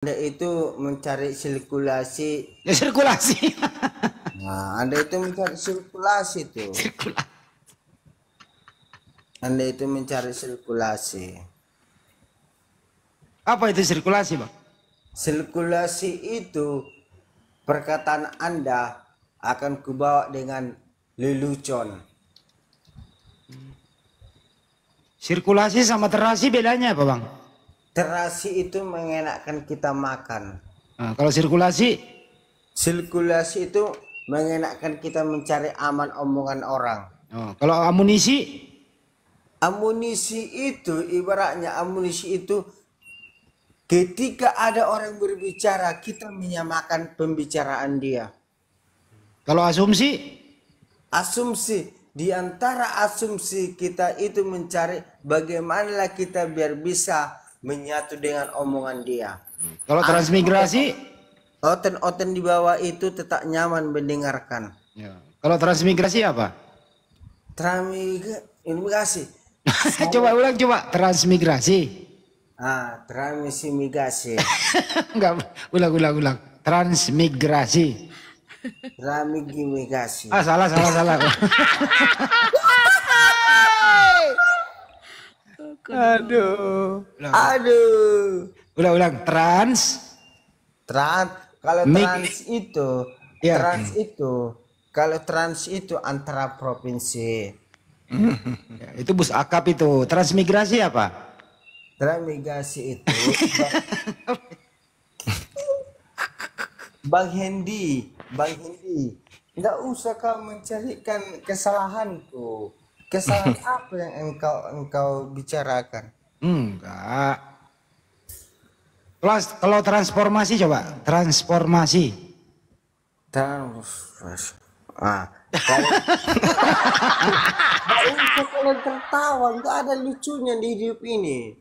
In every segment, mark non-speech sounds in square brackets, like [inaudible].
Anda itu mencari sirkulasi. [laughs] Ya sirkulasi. nah, Anda itu mencari sirkulasi tuh. Sirkulasi. Anda itu mencari sirkulasi. Apa itu sirkulasi, Bang? Sirkulasi itu perkataan Anda akan kubawa dengan lelucon. Sirkulasi sama terasi bedanya apa, Bang? terasi itu mengenakkan kita makan nah, kalau sirkulasi sirkulasi itu mengenakkan kita mencari aman omongan orang oh, kalau amunisi amunisi itu ibaratnya amunisi itu ketika ada orang berbicara kita menyamakan pembicaraan dia kalau asumsi asumsi di antara asumsi kita itu mencari bagaimana kita biar bisa menyatu dengan omongan dia. Kalau transmigrasi? Oten-oten di bawah itu tetap nyaman mendengarkan. Ya. Kalau transmigrasi apa? Transmigrasi. [laughs] coba ulang coba transmigrasi. Ah, transmigrasi. [laughs] Enggak, ulang ulang ulang. Transmigrasi. Transmigrasi. Ah, salah salah salah. [laughs] Aduh. Ulang. Aduh. Ulang-ulang. Trans. Trans. Kalau trans itu. Ya. Trans itu. Kalau trans itu antara provinsi. [laughs] itu bus akap itu. Transmigrasi apa? Transmigrasi itu. [laughs] Bang Hendi, Bang Hendi, enggak usah kau mencarikan kesalahanku. Kesalahan [laughs] apa yang engkau engkau bicarakan? Enggak. Kalau, kalau transformasi coba, transformasi. Transformasi. Ah, kalau [laughs] kalian tertawa, enggak ada lucunya di hidup ini.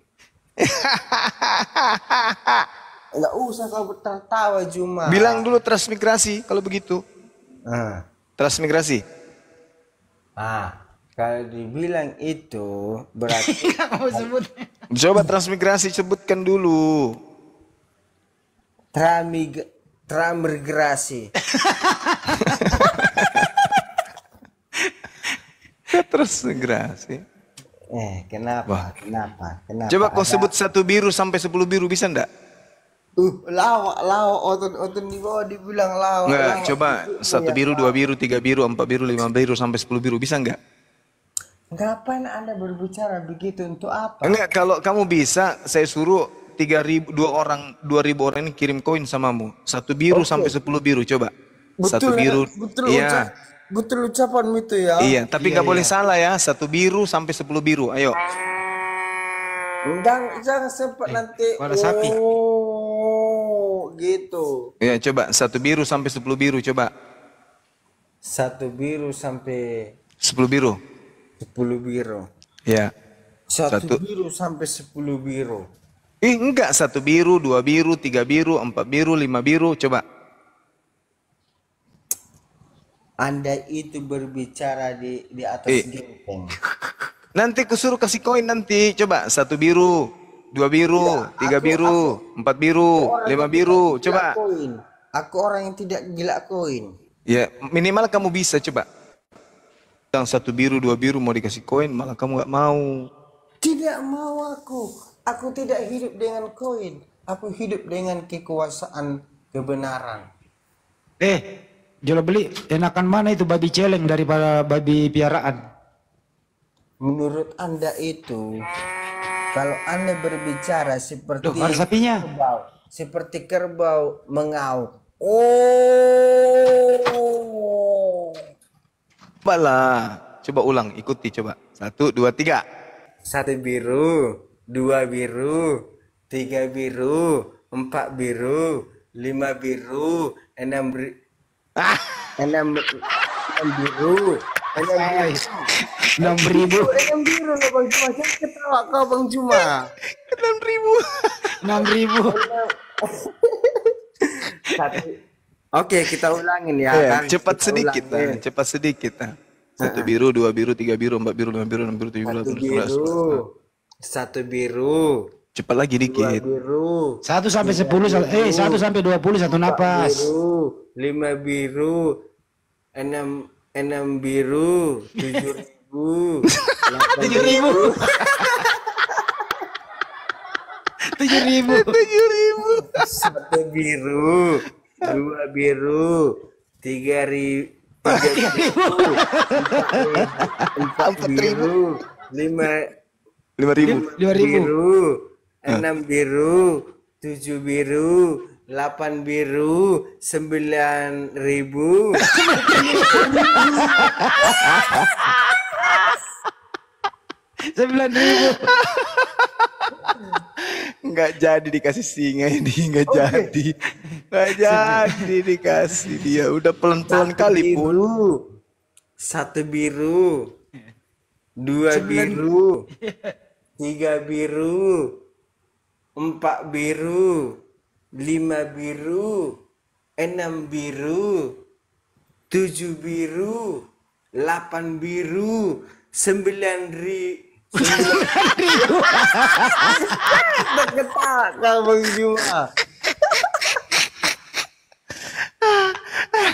Enggak [laughs] usah kau tertawa cuma. Bilang dulu transmigrasi kalau begitu. Ah. Transmigrasi. Ah. Kalau dibilang itu berarti [laughs] kamu sebut. Coba transmigrasi sebutkan dulu. Tramig tramigrasi. [laughs] transmigrasi. Eh, kenapa? Wah. Kenapa? Kenapa? Coba kau sebut satu biru sampai sepuluh biru bisa ndak? Uh, lawak, lawak, otot, otot di bawah dibilang lawak. Enggak, coba iya, satu biru, dua biru, tiga biru, empat biru, lima biru sampai sepuluh biru bisa enggak? Ngapain Anda berbicara begitu untuk apa? Enggak, kalau kamu bisa, saya suruh tiga ribu dua orang dua ribu orang ini kirim koin samamu satu biru okay. sampai sepuluh biru coba betul, satu ya, biru iya betul ucapan itu ya iya tapi iya, nggak iya, iya. boleh salah ya satu biru sampai sepuluh biru ayo undang jangan sempat eh, nanti pada oh, sapi gitu iya coba satu biru sampai sepuluh biru coba satu biru sampai sepuluh biru sepuluh biro. Ya. Satu, satu biru sampai sepuluh biru. Ih, enggak satu biru, dua biru, tiga biru, empat biru, lima biru. Coba. Anda itu berbicara di di atas eh. [laughs] Nanti kusuruh kasih koin nanti. Coba satu biru, dua biru, ya, tiga aku, biru, aku, empat biru, lima biru. Coba. Koin. Aku orang yang tidak gila koin. Ya, minimal kamu bisa coba. Yang satu biru, dua biru mau dikasih koin, malah kamu nggak mau. Tidak mau aku. Aku tidak hidup dengan koin. Aku hidup dengan kekuasaan kebenaran. Eh, jual beli enakan mana itu babi celeng daripada babi piaraan? Menurut Anda itu, kalau Anda berbicara seperti Duh, sapinya. kerbau, seperti kerbau mengau. Oh, cobalah. Coba ulang, ikuti coba. Satu, dua, tiga. Satu biru, dua biru, tiga biru, empat biru, lima biru, enam biru, ah. enam, enam biru, enam biru. Enam ribu. Enam biru Bang Jangan ketawa kau Bang Enam ribu. Enam ribu. [laughs] Satu, Oke, kita ulangin ya. Yeah, kan? Cepat kita sedikit cepat sedikit Satu biru, dua biru, tiga biru, empat biru, lima biru, enam biru, tujuh biru, delapan biru. Satu biru. Cepat lagi dikit. Dua biru. Satu sampai sepuluh, eh satu sampai dua puluh satu napas. Biru, lima biru, enam enam biru, tujuh ribu, [laughs] tujuh ribu. tujuh ribu tujuh ribu satu biru dua biru, tiga ribu, empat biru, lima lima ribu, lima ribu, biru, enam biru, tujuh biru, delapan biru, sembilan ribu. Sembilan ribu. Nggak jadi dikasih singa ini, nggak okay. jadi. Gak [laughs] jadi dikasih dia. Udah pelan-pelan kali biru. pun. Satu biru. Dua Cuman. biru. Tiga biru. Empat biru. Lima biru. Enam biru. Tujuh biru. Delapan biru. Sembilan ribu [laughs] Sembilan ribu. [laughs] Ketawa kau Bang Juma.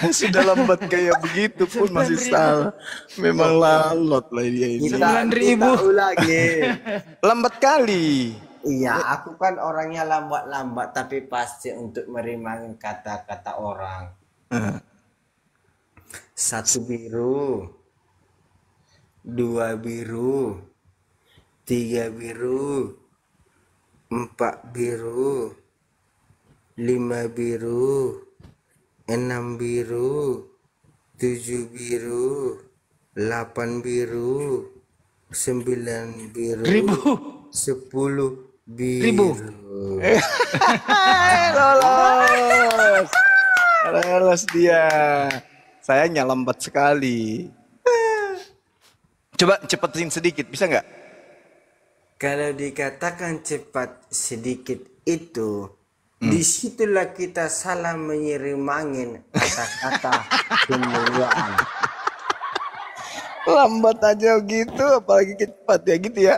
sudah lambat kayak begitu pun masih salah. Memang iya. lalot lah dia ini. Sembilan ribu. lagi. [laughs] lambat kali. Iya, aku kan orangnya lambat-lambat tapi pasti untuk menerima kata-kata orang. Satu biru, dua biru, tiga biru, empat biru, lima biru, enam biru, tujuh biru, delapan biru, sembilan biru, ribu, sepuluh biru. Ribu. [laughs] lolos, lolos dia. Saya nyalambat sekali. Coba cepetin sedikit, bisa nggak? Kalau dikatakan cepat sedikit itu Hmm. Disitulah kita salah mengirim angin kata-kata [laughs] kemuliaan. Lambat aja gitu, apalagi cepat ya gitu ya.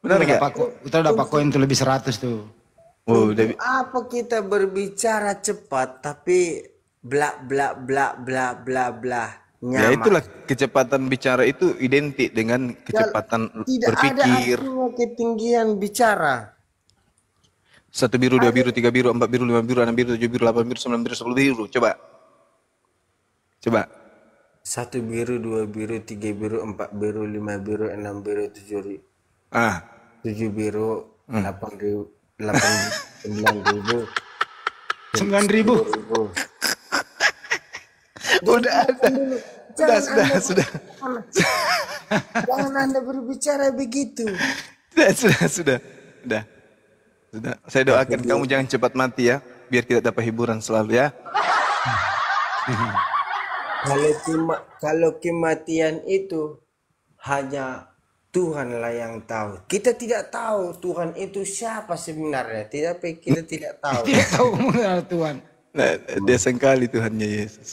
Benar nggak? Kita udah koin tuh lebih 100 tuh. Oh, udah... Apa kita berbicara cepat tapi blak blak blak blak blak blak ya nyaman. Ya itulah kecepatan bicara itu identik dengan kecepatan ya, tidak berpikir. Tidak ada ketinggian bicara. Satu biru, dua biru, tiga biru, empat biru, lima biru, enam biru, tujuh biru, delapan biru, sembilan biru, sepuluh biru. Coba. Coba. Satu biru, dua biru, tiga biru, empat biru, lima biru, enam biru, tujuh biru. Ah. Tujuh biru, delapan hmm. ribu, delapan sembilan ribu. Sembilan ribu. ribu. [laughs] Udah ada. Sudah, sudah, sudah. Jangan Anda berbicara begitu. [laughs] Sudah, sudah, sudah. Sudah. Sudah. Saya doakan kamu jangan cepat mati ya, biar kita dapat hiburan selalu ya. [laughs] kalau kema kalau kematian itu hanya Tuhanlah yang tahu. Kita tidak tahu Tuhan itu siapa sebenarnya. Tidak kita tidak tahu. [laughs] Tidak tahu Tuhan. Nah, dia sengkali Tuhannya Yesus.